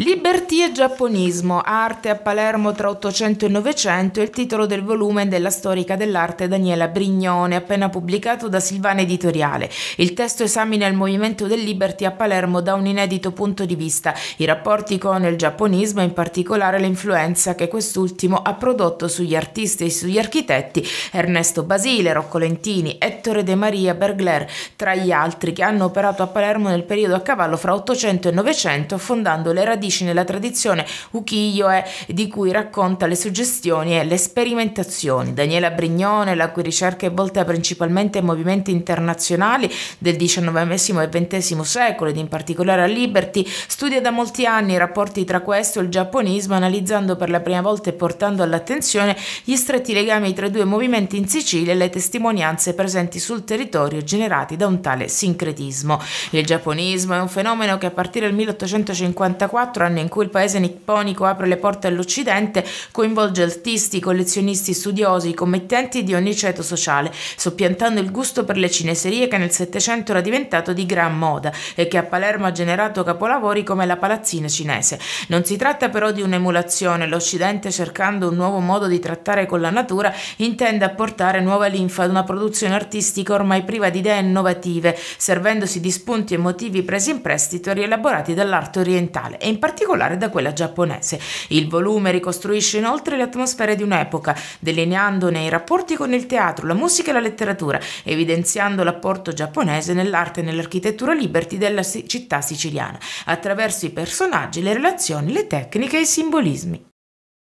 Liberty e giapponismo, arte a Palermo tra 800 e 900 è il titolo del volume della storica dell'arte Daniela Brignone, appena pubblicato da Silvana Editoriale. Il testo esamina il movimento del Liberty a Palermo da un inedito punto di vista, i rapporti con il giapponismo e in particolare l'influenza che quest'ultimo ha prodotto sugli artisti e sugli architetti Ernesto Basile, Rocco Lentini, Ettore De Maria, Bergler, tra gli altri che hanno operato a Palermo nel periodo a cavallo fra 800 e 900 fondando le radici radici nella tradizione ukiyo-e di cui racconta le suggestioni e le sperimentazioni. Daniela Brignone, la cui ricerca è volta principalmente ai movimenti internazionali del XIX e XX secolo ed in particolare a Liberty, studia da molti anni i rapporti tra questo e il giapponismo analizzando per la prima volta e portando all'attenzione gli stretti legami tra i due movimenti in Sicilia e le testimonianze presenti sul territorio generati da un tale sincretismo. Il giapponismo è un fenomeno che a partire dal 1854 2024, anno in cui il paese nipponico apre le porte all'Occidente, coinvolge artisti, collezionisti, studiosi, committenti di ogni ceto sociale, soppiantando il gusto per le cineserie che nel Settecento era diventato di gran moda e che a Palermo ha generato capolavori come la palazzina cinese. Non si tratta però di un'emulazione, l'Occidente cercando un nuovo modo di trattare con la natura intende apportare nuova linfa ad una produzione artistica ormai priva di idee innovative, servendosi di spunti emotivi presi in prestito e rielaborati dall'arte orientale e in particolare particolare da quella giapponese. Il volume ricostruisce inoltre le atmosfere di un'epoca, delineandone i rapporti con il teatro, la musica e la letteratura, evidenziando l'apporto giapponese nell'arte e nell'architettura liberty della città siciliana, attraverso i personaggi, le relazioni, le tecniche e i simbolismi.